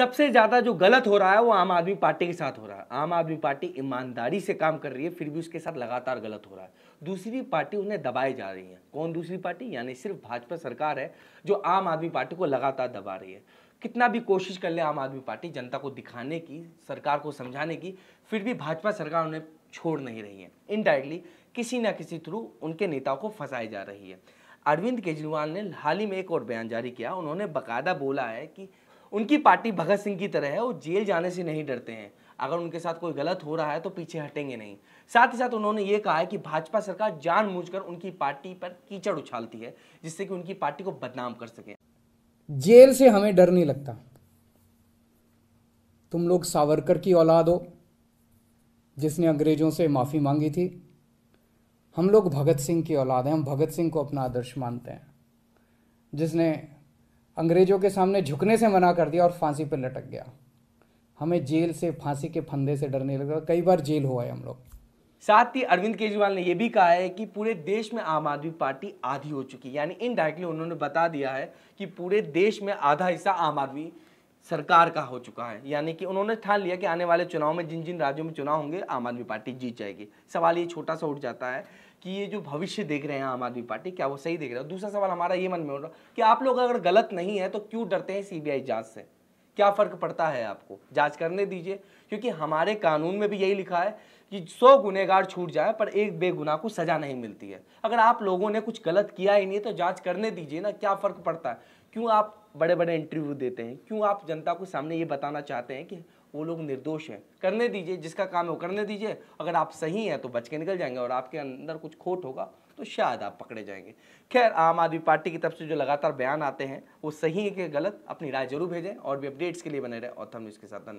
सबसे ज़्यादा जो गलत हो रहा है वो आम आदमी पार्टी के साथ हो रहा है आम आदमी पार्टी ईमानदारी से काम कर रही है फिर भी उसके साथ लगातार गलत हो रहा है दूसरी पार्टी उन्हें दबाई जा रही है कौन दूसरी पार्टी यानी सिर्फ भाजपा सरकार है जो आम आदमी पार्टी को लगातार दबा रही है कितना भी कोशिश कर ले आम आदमी पार्टी जनता को दिखाने की सरकार को समझाने की फिर भी भाजपा सरकार उन्हें छोड़ नहीं रही है इनडायरेक्टली किसी ना किसी थ्रू उनके नेताओं को फंसाई जा रही है अरविंद केजरीवाल ने हाल ही में एक और बयान जारी किया उन्होंने बकायदा बोला है कि उनकी पार्टी भगत सिंह की तरह है वो जेल जाने से नहीं डरते हैं अगर उनके साथ कोई गलत हो रहा है तो पीछे हटेंगे नहीं साथ ही साथ उन्होंने ये कहा है कि भाजपा सरकार जानबूझकर उनकी पार्टी पर कीचड़ उछालती है जिससे कि उनकी पार्टी को बदनाम कर सके जेल से हमें डर नहीं लगता तुम लोग सावरकर की औलाद हो जिसने अंग्रेजों से माफ़ी मांगी थी हम लोग भगत सिंह की औलाद हैं हम भगत सिंह को अपना आदर्श मानते हैं जिसने अंग्रेजों के सामने झुकने से मना कर दिया और फांसी पर लटक गया हमें जेल से फांसी के फंदे से डरने लगा कई बार जेल हुआ है हम लोग साथ ही अरविंद केजरीवाल ने यह भी कहा है कि पूरे देश में आम आदमी पार्टी आधी हो चुकी है यानी इनडायरेक्टली उन्होंने बता दिया है कि पूरे देश में आधा हिस्सा आम आदमी सरकार का हो चुका है यानी कि उन्होंने ठान लिया कि आने वाले चुनाव में जिन जिन राज्यों में चुनाव होंगे आम आदमी पार्टी जीत जाएगी सवाल ये छोटा सा उठ जाता है कि ये जो भविष्य देख रहे हैं आम आदमी पार्टी क्या वो सही देख रहे हैं दूसरा सवाल हमारा ये मन में हो रहा कि आप लोग अगर गलत नहीं है तो क्यों डरते हैं सीबीआई जांच से क्या फ़र्क पड़ता है आपको जांच करने दीजिए क्योंकि हमारे कानून में भी यही लिखा है कि सौ गुनहगार छूट जाए पर एक बेगुनाह को सज़ा नहीं मिलती है अगर आप लोगों ने कुछ गलत किया ही नहीं तो जांच करने दीजिए ना क्या फ़र्क पड़ता है क्यों आप बड़े बड़े इंटरव्यू देते हैं क्यों आप जनता को सामने ये बताना चाहते हैं कि वो लोग निर्दोष हैं करने दीजिए जिसका काम है वो करने दीजिए अगर आप सही हैं तो बच के निकल जाएंगे और आपके अंदर कुछ खोट होगा तो शायद आप पकड़े जाएंगे खैर आम आदमी पार्टी की तरफ से जो लगातार बयान आते हैं वो सही है कि गलत अपनी राय जरूर भेजें और भी अपडेट्स के लिए बने रहे और हम इसके साथ